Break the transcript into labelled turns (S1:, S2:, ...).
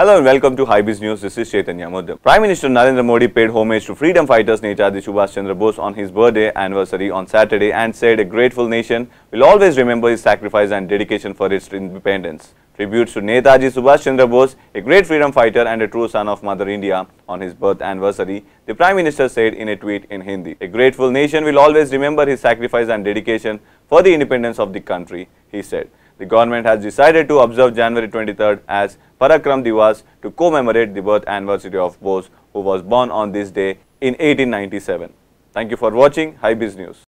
S1: Hello and welcome to High News. This is Chaitanya Mudra. Prime Minister Narendra Modi paid homage to freedom fighters Netaji Subhash Chandra Bose on his birthday anniversary on Saturday and said a grateful nation will always remember his sacrifice and dedication for its independence. Tributes to Netaji Subhash Chandra Bose, a great freedom fighter and a true son of Mother India on his birth anniversary, the Prime Minister said in a tweet in Hindi. A grateful nation will always remember his sacrifice and dedication for the independence of the country, he said the government has decided to observe January 23rd as Parakram Diwas to commemorate the birth anniversary of Bose who was born on this day in 1897. Thank you for watching High Biz News.